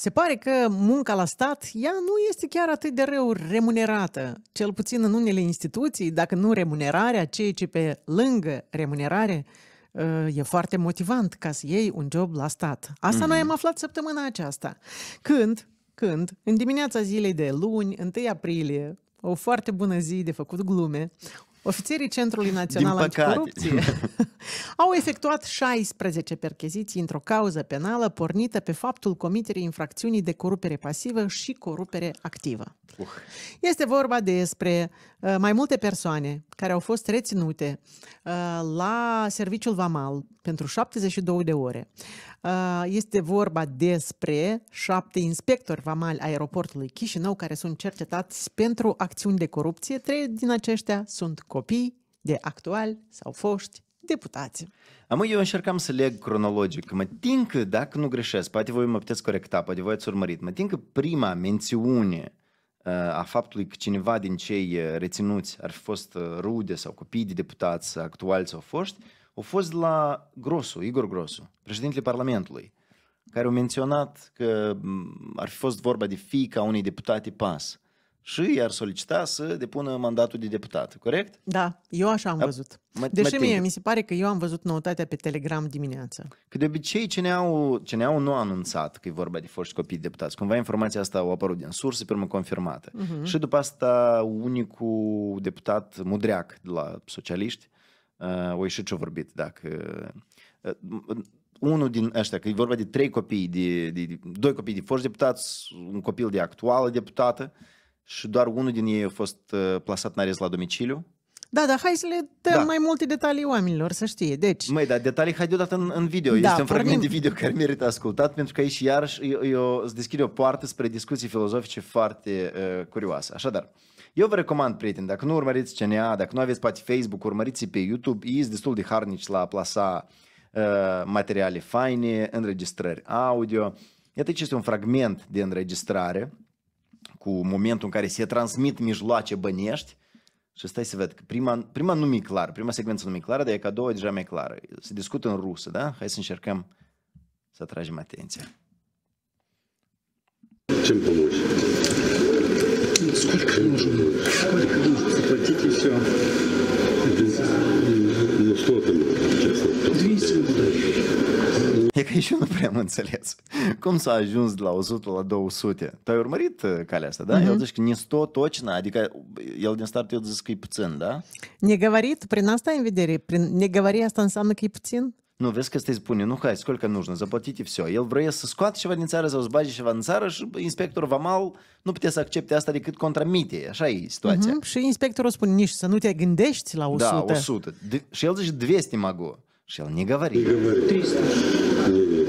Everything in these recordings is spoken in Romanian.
Se pare că munca la stat, ea nu este chiar atât de rău remunerată, cel puțin în unele instituții, dacă nu remunerarea, ceea ce pe lângă remunerare uh, e foarte motivant ca să iei un job la stat. Asta mm-hmm. noi mhm. am aflat săptămâna aceasta, când, când, în dimineața zilei de luni, 1 aprilie, o foarte bună zi de făcut glume, Ofițerii Centrului Național Anticorupție au efectuat 16 percheziții într-o cauză penală pornită pe faptul comiterii infracțiunii de corupere pasivă și corupere activă. Este vorba despre uh, mai multe persoane care au fost reținute uh, la serviciul VAMAL pentru 72 de ore. Este vorba despre șapte inspectori vamali aeroportului Chișinău care sunt cercetați pentru acțiuni de corupție. Trei din aceștia sunt copii de actuali sau foști deputați. Am eu încercam să leg cronologic. Mă tin că, dacă nu greșesc, poate voi mă puteți corecta, poate voi ați urmărit, mă tin că prima mențiune a faptului că cineva din cei uh, reținuți ar fi fost uh, rude sau copii de deputați actuali sau foști, au fost la Grosu, Igor Grosu, președintele Parlamentului, care au menționat că ar fi fost vorba de fiica unei deputate PAS și i-ar solicita să depună mandatul de deputat, corect? Da, eu așa am văzut. A, Deși mie mi se pare că eu am văzut noutatea pe Telegram dimineața. Că de obicei ce ne au, ne au nu a anunțat că e vorba de foști copii deputați. Cumva informația asta a apărut din surse, pe urmă confirmată. Uh-huh. Și după asta unicul deputat mudreac de la socialiști Uh, o ieșit și-o vorbit, dacă... Uh, unul din ăștia, că e vorba de trei copii, de, de, de, doi copii de foști deputați, un copil de actuală deputată și doar unul din ei a fost uh, plasat în arest la domiciliu. Da, dar hai să le dăm da. mai multe detalii oamenilor, să știe. Deci... Măi, dar detalii hai deodată în, în video. Da, este un fragment pornim... de video care merită ascultat, pentru că aici iarăși eu, eu deschid o poartă spre discuții filozofice foarte uh, curioase. Așadar, uh, eu vă recomand, prieteni, dacă nu urmăriți CNA, dacă nu aveți poate Facebook, urmăriți pe YouTube, ei sunt destul de harnici la a plasa uh, materiale faine, înregistrări audio. Iată ce este un fragment de înregistrare cu momentul în care se transmit mijloace bănești și stai să văd prima, prima nu mi-e clar, prima secvență nu mi-e clară, dar e ca două deja mai clară. Se discută în rusă, da? Hai să încercăm să atragem atenția. Ce-mi сколько нужно, сколько нужно заплатить и все. Ну что там, честно? 200 Яка și nu prea am înțeles. Cum s-a ajuns de la 100 la 200? Tu ai urmărit calea asta, da? Mm-hmm. El zice că nisto точно, adică el din start el zice că e puțin, da? Не говорит, при нас там видели, не говори, asta înseamnă că e puțin? Ну, весь Костейспуни, ну хай, сколько нужно, заплатите все. El vrea să scoată ceva din țară, să o zbage ceva în țară și inspectorul vamal nu putea să accepte asta decât contra mite. Așa e situația. Mm-hmm. Și inspectorul spune nici să nu te gândești la 100. Da, 100. De- și el zice 200 mago. Și el ne говори. 300.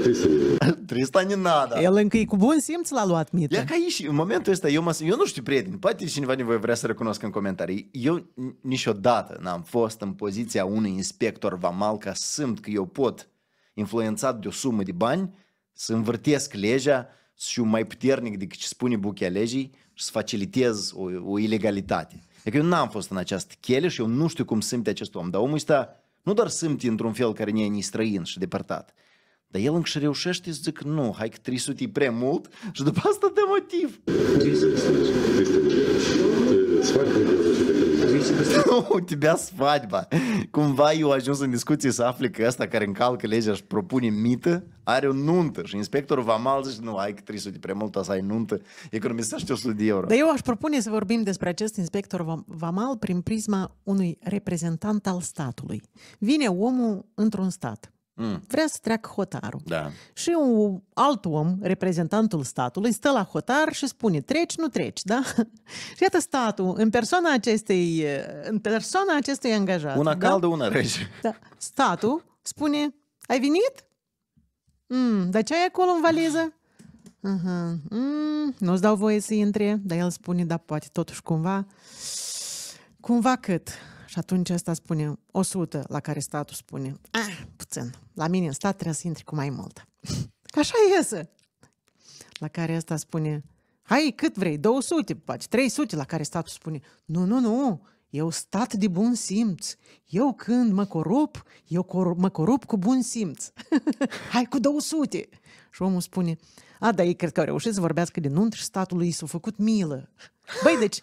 300 300 ne nada. El încă e cu bun simț l-a luat mită. Ia ca aici, în momentul ăsta, eu, mă, eu nu știu, prieteni, poate cineva din voi vrea să recunosc în comentarii. Eu niciodată n-am fost în poziția unui inspector vamal ca simt că eu pot, influențat de o sumă de bani, să învârtesc legea și mai puternic decât ce spune buchea legii și să facilitez o, o ilegalitate. Adică eu n-am fost în această chele și eu nu știu cum simte acest om, dar omul ăsta nu doar simte într-un fel care ne e străin și depărtat, dar el încă reușește să zic, nu, hai că 300 e prea mult și după asta de motiv. 300. Nu, tibia svadba. Cumva eu ajuns în discuție să afli că ăsta care încalcă legea și propune mită are o nuntă și inspectorul Vamal zice, nu, ai că 300 prea mult, asta ai nuntă, economisește 100 de euro. Dar eu aș propune să vorbim despre acest inspector Vamal prin prisma unui reprezentant al statului. Vine omul într-un stat, Mm. Vrea să treacă hotarul. Da. Și un alt om, reprezentantul statului, stă la hotar și spune, treci, nu treci, da? și iată statul, în persoana acestei, în persoana acestui angajat. Una da? caldă, una rece. Da. Statul spune, ai venit? Mm, dar ce ai acolo în valiză? Uh-huh. Mm, nu-ți dau voie să intre, dar el spune, da, poate totuși cumva, cumva cât. Și atunci asta spune 100, la care statul spune, ah, puțin, la mine în stat trebuie să intri cu mai multă. Așa iese. La care asta spune, hai, cât vrei, 200, poate, 300, la care statul spune, nu, nu, nu, eu stat de bun simț. Eu când mă corup, eu cor- mă corup cu bun simț. Hai cu 200! Și omul spune, a, da, ei cred că au reușit să vorbească de nuntă și statul s-a făcut milă. Băi, deci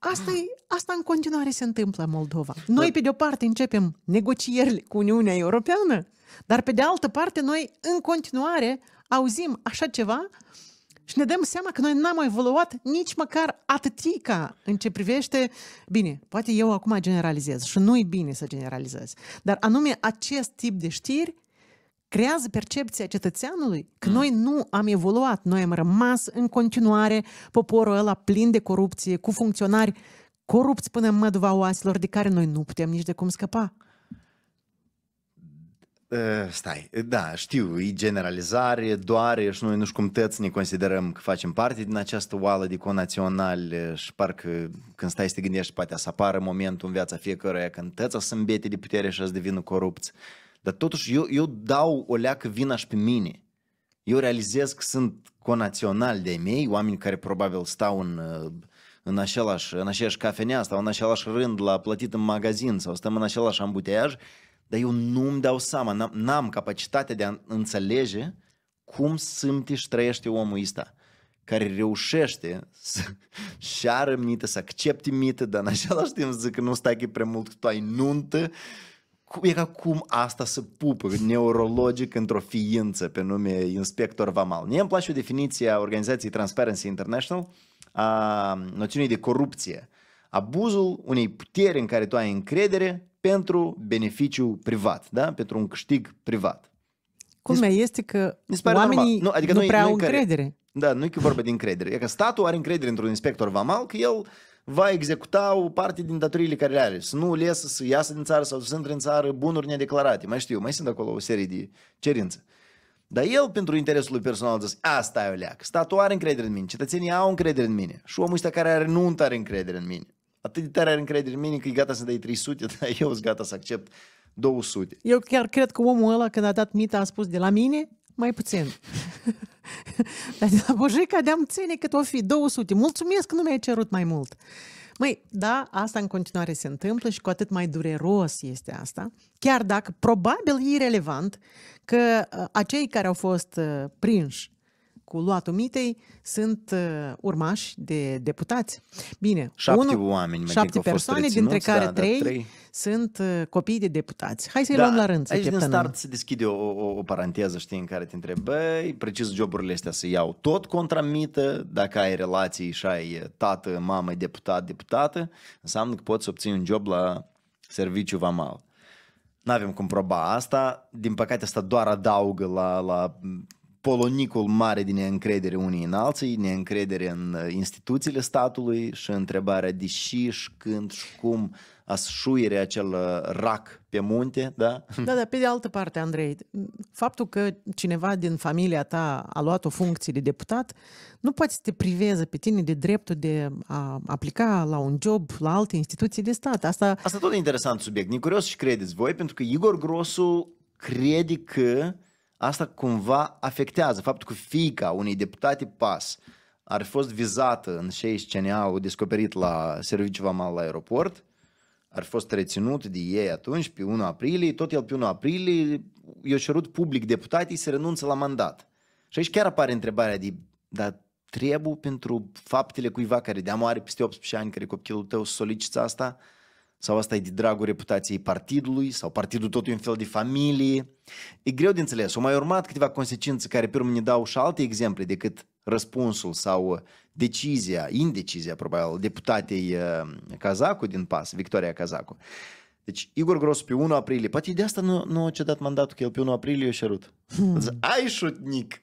Asta, e, asta în continuare se întâmplă în Moldova. Da. Noi, pe de-o parte, începem negocierile cu Uniunea Europeană, dar pe de altă parte, noi în continuare auzim așa ceva și ne dăm seama că noi n-am evoluat nici măcar atâtica în ce privește, bine, poate eu acum generalizez și nu-i bine să generalizez, dar anume acest tip de știri creează percepția cetățeanului că mm. noi nu am evoluat, noi am rămas în continuare poporul ăla plin de corupție, cu funcționari corupți până în măduva oaselor, de care noi nu putem nici de cum scăpa. Uh, stai, da, știu, e generalizare, doare și noi nu știu cum tăți ne considerăm că facem parte din această oală de conațional și parcă când stai să te gândești, poate să apară momentul în viața fiecăruia când tăți să îmbete de putere și să devină corupți. Uh, dar totuși eu, eu dau o leacă vina și pe mine. Eu realizez că sunt conațional de mei, oameni care probabil stau în, uh, în, același, în aceeași cafenea stau în același rând la plătit în magazin sau stăm în același ambuteiaj, dar eu nu-mi dau seama, n-am, capacitatea de a înțelege cum simte și trăiește omul ăsta care reușește să șară mită, să accepte mită, dar în același timp zic că nu stai că prea mult că tu ai nuntă era cum asta să pupă neurologic într-o ființă pe nume inspector Vamal. Mie îmi place o definiție a organizației Transparency International a noțiunii de corupție. Abuzul unei puteri în care tu ai încredere pentru beneficiu privat, da? pentru un câștig privat. Cum Culmea este că oamenii nu, adică nu prea au încredere. Care, da, nu e că vorba de încredere. E că statul are încredere într-un inspector Vamal că el va executa o parte din datoriile care le are. Să nu le să iasă din țară sau să intre în țară bunuri nedeclarate. Mai știu, mai sunt acolo o serie de cerințe. Dar el, pentru interesul lui personal, zis, asta e o leac. Statul are încredere în mine, cetățenii au încredere în mine. Și omul ăsta care are nu are încredere în mine. Atât de tare are încredere în mine că e gata să dai 300, dar eu sunt gata să accept 200. Eu chiar cred că omul ăla, când a dat mita, a spus de la mine, mai puțin. Dar de la Bojica de-am ține cât o fi, 200. Mulțumesc că nu mi-ai cerut mai mult. Măi, da, asta în continuare se întâmplă și cu atât mai dureros este asta, chiar dacă probabil e irrelevant că uh, acei care au fost uh, prinși cu luatul mitei sunt uh, urmași de deputați. Bine, șapte unu, oameni, șapte persoane, dintre care da, da trei, da, trei sunt uh, copii de deputați. Hai să-i da, luăm la rând. Să aici din start se deschide o, o, o paranteză, știi, în care te întrebi, băi, precis joburile astea să iau tot contra mită, dacă ai relații și ai uh, tată, mamă, deputat, deputată, înseamnă că poți să obții un job la serviciu vamal. Nu avem cum proba asta, din păcate asta doar adaugă la, la polonicul mare din neîncredere unii în alții, neîncredere în uh, instituțiile statului și întrebarea de și, și când și cum asșuire acel uh, rac pe munte, da? Da, dar pe de altă parte, Andrei, faptul că cineva din familia ta a luat o funcție de deputat nu poate să te priveze pe tine de dreptul de a aplica la un job la alte instituții de stat. Asta, Asta tot e interesant subiect. Nicurios și credeți voi, pentru că Igor Grosu crede că asta cumva afectează. Faptul că fiica unei deputate PAS ar fi fost vizată în 60 ani au descoperit la serviciu vamal la aeroport, ar fi fost reținut de ei atunci pe 1 aprilie, tot el pe 1 aprilie i-a cerut public deputatii să renunță la mandat. Și aici chiar apare întrebarea de, dar trebuie pentru faptele cuiva care de amoare peste 18 ani, care copilul tău solicită asta, sau asta e de dragul reputației partidului sau partidul tot e un fel de familie. E greu de înțeles. Au mai urmat câteva consecințe care pe urmă ne dau și alte exemple decât răspunsul sau decizia, indecizia probabil, deputatei uh, Cazacu din PAS, Victoria Cazacu. Deci Igor Gros pe 1 aprilie, poate de asta nu, nu a cedat mandatul, că el pe 1 aprilie a șerut. Hmm. Ai șutnic!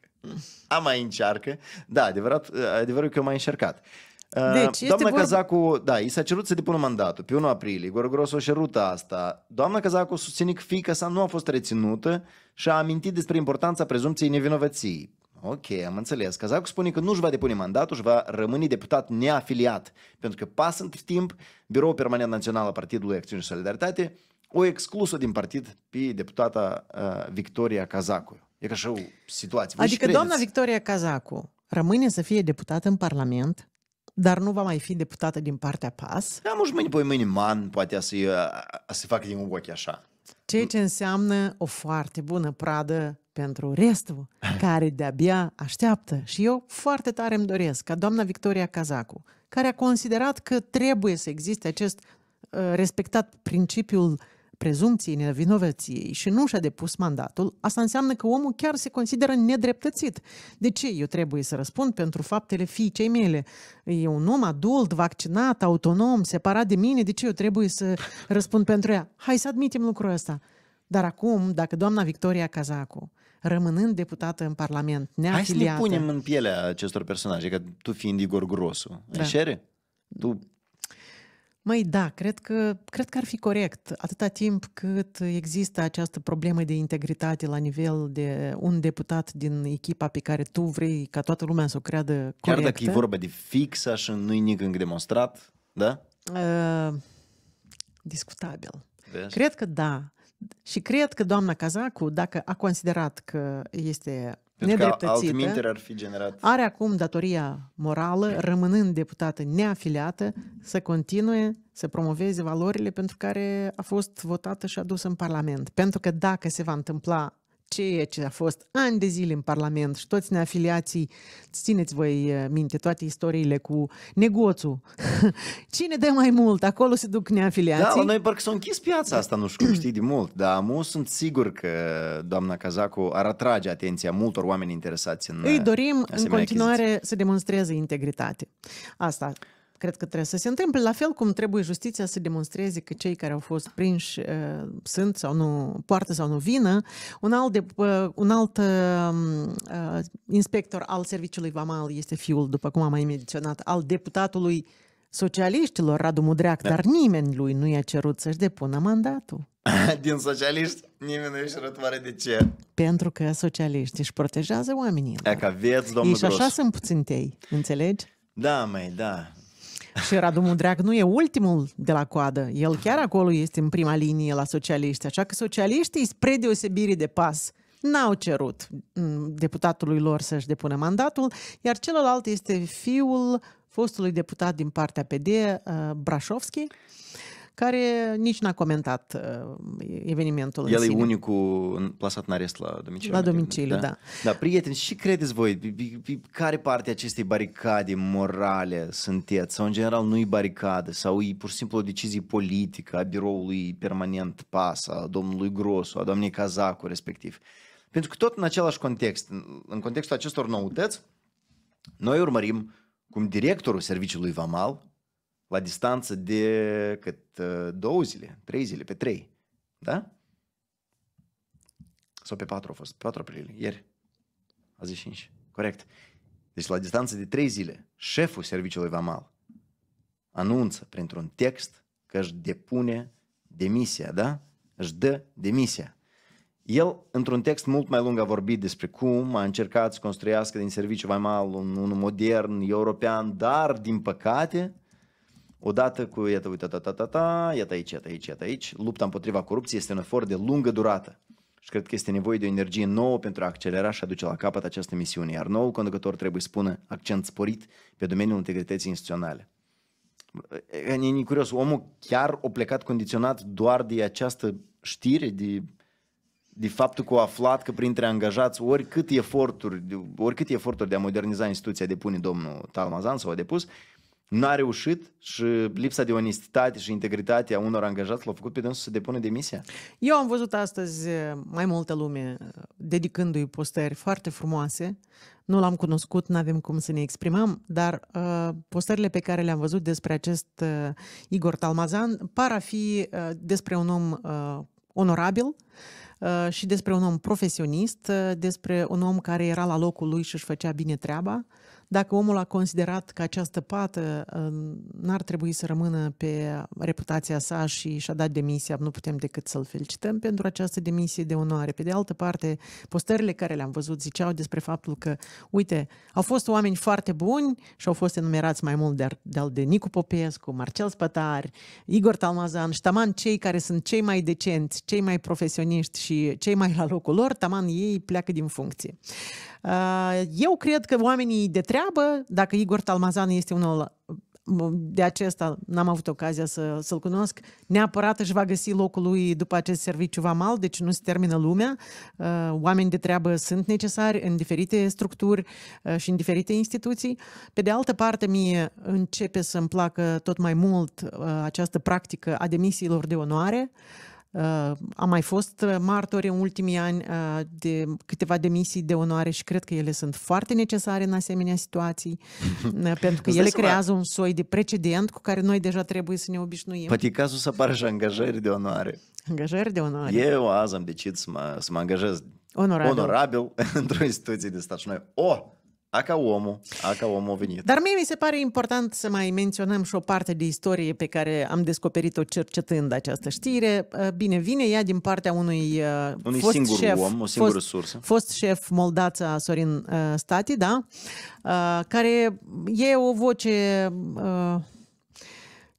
A mai încearcă. Da, adevărat, adevărat că eu mai încercat. Deci, Doamna vorba... Cazacu, da, i s-a cerut să depună mandatul pe 1 aprilie, Igor Gros o șerută asta. Doamna Cazacu susține că fiica sa nu a fost reținută și a amintit despre importanța prezumției nevinovăției. Ok, am înțeles. Cazacu spune că nu-și va depune mandatul și va rămâne deputat neafiliat, pentru că pasând timp, Biroul Permanent Național al Partidului Acțiune și Solidaritate o exclusă din partid pe deputata uh, Victoria Cazacu. E ca așa o situație. adică doamna Victoria Cazacu rămâne să fie deputată în Parlament dar nu va mai fi deputată din partea PAS. Da, mă, mâine, poi man poate să, să facă din ochi așa. Ceea ce înseamnă o foarte bună pradă pentru restul, care de-abia așteaptă. Și eu foarte tare îmi doresc ca doamna Victoria Cazacu, care a considerat că trebuie să existe acest uh, respectat principiul prezumției nevinovăției și nu și-a depus mandatul, asta înseamnă că omul chiar se consideră nedreptățit. De ce eu trebuie să răspund pentru faptele fiicei mele? E un om adult, vaccinat, autonom, separat de mine, de ce eu trebuie să răspund pentru ea? Hai să admitem lucrul ăsta. Dar acum, dacă doamna Victoria Cazacu, rămânând deputată în Parlament, neafiliată... Hai să le punem în pielea acestor personaje, că tu fiind Igor Grosu, da. înșere? Tu Măi, da, cred că, cred că ar fi corect, atâta timp cât există această problemă de integritate la nivel de un deputat din echipa pe care tu vrei ca toată lumea să o creadă corectă. Chiar dacă e vorba de fixă și nu-i nimic demonstrat, da? Uh, discutabil. Vezi? Cred că da. Și cred că doamna Cazacu, dacă a considerat că este pentru nedreptățită, că ar fi generat... are acum datoria morală, rămânând deputată neafiliată, să continue să promoveze valorile pentru care a fost votată și adusă în Parlament. Pentru că dacă se va întâmpla ceea ce a fost ani de zile în Parlament și toți neafiliații, țineți voi uh, minte toate istoriile cu negoțul. Cine dă mai mult? Acolo se duc neafiliații. Da, noi parcă s-a închis piața asta, nu știu, știi de mult, dar amu sunt sigur că doamna Cazacu ar atrage atenția multor oameni interesați în Îi dorim uh, în continuare achiziții. să demonstreze integritate. Asta cred că trebuie să se întâmple, la fel cum trebuie justiția să demonstreze că cei care au fost prinși uh, sunt sau nu, poartă sau nu vină. Un alt, de, uh, un alt uh, uh inspector al serviciului Vamal este fiul, după cum am mai menționat, al deputatului socialiștilor, Radu Mudreac, da. dar nimeni lui nu i-a cerut să-și depună mandatul. Din socialiști nimeni nu i-a cerut de ce? Pentru că socialiști își protejează oamenii. E ca vieți, domnul și așa sunt tei, înțelegi? Da, mai da. Și Radu Mudreac nu e ultimul de la coadă. El chiar acolo este în prima linie la socialiști. Așa că socialiștii, spre deosebire de pas, n-au cerut mm, deputatului lor să-și depună mandatul, iar celălalt este fiul fostului deputat din partea PD, uh, Brașovski, care nici n-a comentat uh, evenimentul El în sine. e unicul plasat în arest la domiciliu. La domiciliu, da? da. Da, prieteni, și credeți voi, care parte acestei baricade morale sunteți? Sau în general nu e baricadă? Sau e pur și simplu o decizie politică a biroului permanent PAS, a domnului Grosu, a doamnei Cazacu, respectiv? Pentru că tot în același context, în contextul acestor noutăți, noi urmărim cum directorul serviciului Vamal, la distanță de cât uh, două zile, trei zile, pe trei, da? Sau pe patru a fost, pe patru aprilie, ieri, azi și cinci, corect. Deci la distanță de trei zile, șeful serviciului Vamal anunță printr-un text că își depune demisia, da? Își dă demisia. El, într-un text mult mai lung, a vorbit despre cum a încercat să construiască din serviciu mal un, un modern european, dar, din păcate, odată cu, iată, uite, ta, ta, ta, ta, iată aici, iată aici, iată aici, lupta împotriva corupției este un efort de lungă durată. Și cred că este nevoie de o energie nouă pentru a accelera și a duce la capăt această misiune, iar noul conducător trebuie să pună accent sporit pe domeniul integrității instituționale. E, e curios, omul chiar a plecat condiționat doar de această știre, de de faptul că a aflat că printre angajați oricât eforturi, oricât eforturi de a moderniza instituția depune domnul Talmazan sau a depus, n-a reușit și lipsa de onestitate și integritate a unor angajați l-au făcut pe dânsul să depună demisia? Eu am văzut astăzi eh, mai multă lume eh, dedicându-i postări foarte frumoase. Nu l-am cunoscut, nu avem cum să ne exprimăm, dar uh, postările pe care le-am văzut despre acest uh, Igor Talmazan par a fi uh, despre un om uh, onorabil, și despre un om profesionist, despre un om care era la locul lui și își făcea bine treaba, dacă omul a considerat că această pată uh, n-ar trebui să rămână pe reputația sa și și-a dat demisia, nu putem decât să-l felicităm pentru această demisie de onoare. Pe de altă parte, postările care le-am văzut ziceau despre faptul că, uite, au fost oameni foarte buni și au fost enumerați mai mult de, de, de Nicu Popescu, Marcel Spătar, Igor Talmazan și taman cei care sunt cei mai decenți, cei mai profesioniști și cei mai la locul lor, taman ei pleacă din funcție. Uh, eu cred că oamenii de treabă, dacă Igor Talmazan este unul uh, de acesta n-am avut ocazia să, să-l cunosc, neapărat își va găsi locul lui după acest serviciu vamal, deci nu se termină lumea. Uh, oameni de treabă sunt necesari în diferite structuri și în diferite instituții. Pe de altă parte, mie începe să-mi placă tot mai mult această practică a demisiilor de onoare. Uh, am mai fost uh, martori în ultimii ani uh, de câteva demisii de onoare și cred că ele sunt foarte necesare în asemenea situații, pentru că ele creează un soi de precedent cu care noi deja trebuie să ne obișnuim. Poate cazul să apară și angajări de onoare. Angajări de onoare. Eu azi am decis să mă, să mă angajez onorabil, onorabil într-o instituție de stat și noi, oh, a ca omul, a ca omul a venit. Dar mie mi se pare important să mai menționăm și o parte de istorie pe care am descoperit-o cercetând această știre. Uh, bine, vine ea din partea unui, uh, unui fost singur șef, om, o singură fost, sursă. Fost șef a Sorin uh, Stati, da? Care e o voce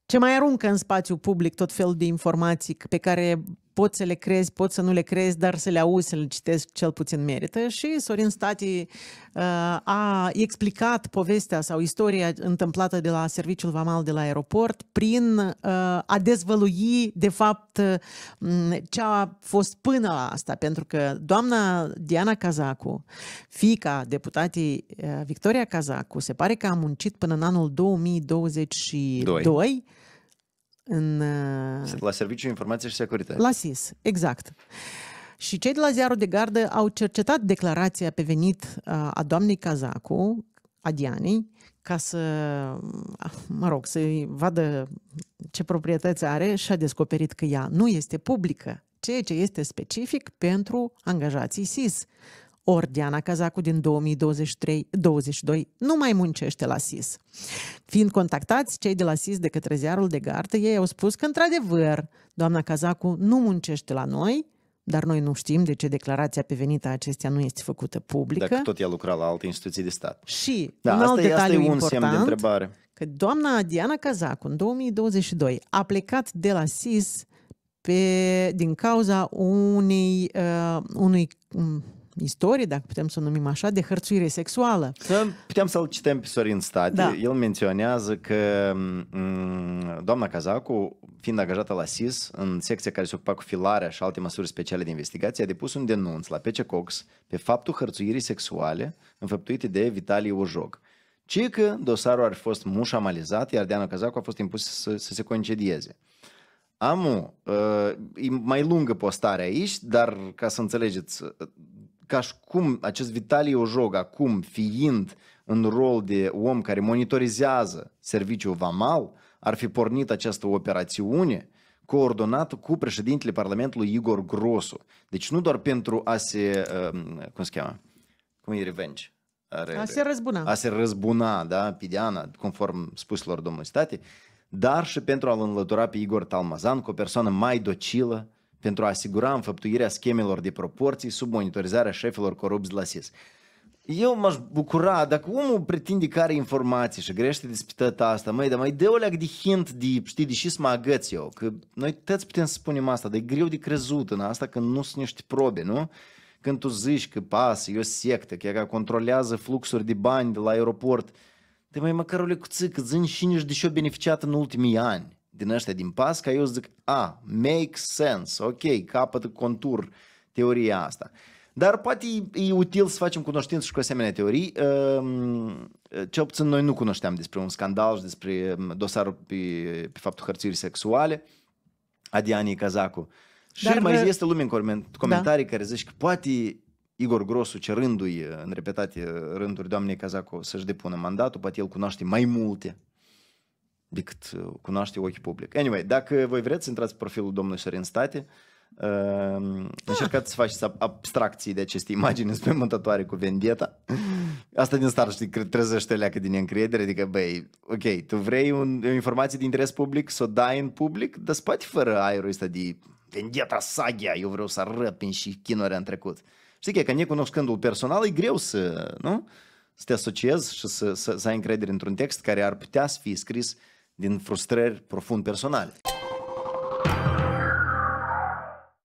ce mai aruncă în spațiu public tot felul de informații pe care poți să le crezi, poți să nu le crezi, dar să le auzi, să le citesc cel puțin merită. Și Sorin Stati uh, a explicat povestea sau istoria întâmplată de la serviciul vamal de la aeroport prin uh, a dezvălui, de fapt, mm, ce a fost până la asta. Pentru că doamna Diana Cazacu, fica deputatii uh, Victoria Cazacu, se pare că a muncit până în anul 2022 Doi în... La Serviciul Informației și Securitate. La SIS, exact. Și cei de la ziarul de gardă au cercetat declarația pe venit a doamnei Cazacu, a Dianei, ca să, mă rog, să vadă ce proprietăți are și a descoperit că ea nu este publică, ceea ce este specific pentru angajații SIS ori Diana Cazacu din 2023 2022 nu mai muncește la SIS. Fiind contactați cei de la SIS de către ziarul de gardă, ei au spus că, într-adevăr, doamna Cazacu nu muncește la noi, dar noi nu știm de ce declarația pe venita acestea nu este făcută publică. Dacă tot ea lucra la alte instituții de stat. Și da, un alt asta, detaliu asta e un important, semn de întrebare. că doamna Diana Cazacu în 2022 a plecat de la SIS pe, din cauza unei, uh, unui um, istorie, dacă putem să o numim așa, de hărțuire sexuală. Să putem să-l citem pe Sorin Stati. Da. El menționează că mm, doamna Cazacu, fiind angajată la SIS, în secția care se ocupa cu filarea și alte măsuri speciale de investigație, a depus un denunț la PC Cox pe faptul hărțuirii sexuale înfăptuite de Vitalie Ujog. Ci că dosarul ar fi fost mușamalizat, iar Deana Cazacu a fost impus să, să se concedieze. Amu, uh, e mai lungă postarea aici, dar ca să înțelegeți, ca și cum acest Vitalie Ojog acum fiind în rol de om care monitorizează serviciul VAMAL, ar fi pornit această operațiune coordonată cu președintele Parlamentului Igor Grosu. Deci nu doar pentru a se, uh, cum se cheamă, cum e revenge? Are, a se răzbuna. A se răzbuna, da, Pideana, conform spuselor domnului State, dar și pentru a-l înlătura pe Igor Talmazan cu o persoană mai docilă, pentru a asigura înfăptuirea schemelor de proporții sub monitorizarea șefilor corupți de la SIS. Eu m-aș bucura dacă omul pretinde că are informații și grește despre tăta asta, măi, dar mai dă o de hint, de, știi, de și să mă agăț eu, că noi toți putem să spunem asta, dar e greu de crezut în asta când nu sunt niște probe, nu? Când tu zici că pasă, e o sectă, că ea controlează fluxuri de bani de la aeroport, de mai măcar o că zâni și nici de ce beneficiat în ultimii ani din ăștia din pas, ca eu zic, a, make sense, ok, capătă contur teoria asta. Dar poate e, e util să facem cunoștință și cu asemenea teorii. Ehm, cel puțin noi nu cunoșteam despre un scandal și despre ehm, dosarul pe, pe faptul hărțirii sexuale a Dianei Cazacu. Și Dar mai vă... Uh, este lume în da. comentarii da. care zice că poate Igor Grosu cerându-i în repetate rânduri doamnei Cazacu să-și depună mandatul, poate el cunoaște mai multe decât uh, cunoaște ochii public. Anyway, dacă voi vreți, intrați pe profilul domnului Sorin State, Uh, încercați să faceți abstracții de aceste imagini spământătoare cu vendeta. Asta din start, știi, trezește leacă din încredere, adică, băi, ok, tu vrei un, o informație de interes public, să o dai în public, dar spate fără aerul ăsta de vendeta sagia, eu vreau să arăt și chinurile în trecut. Știi că, că necunoscându-l personal, e greu să, nu? Să te asociezi și să, să, să ai încredere într-un text care ar putea să fie scris uh, din frustrări profund personale.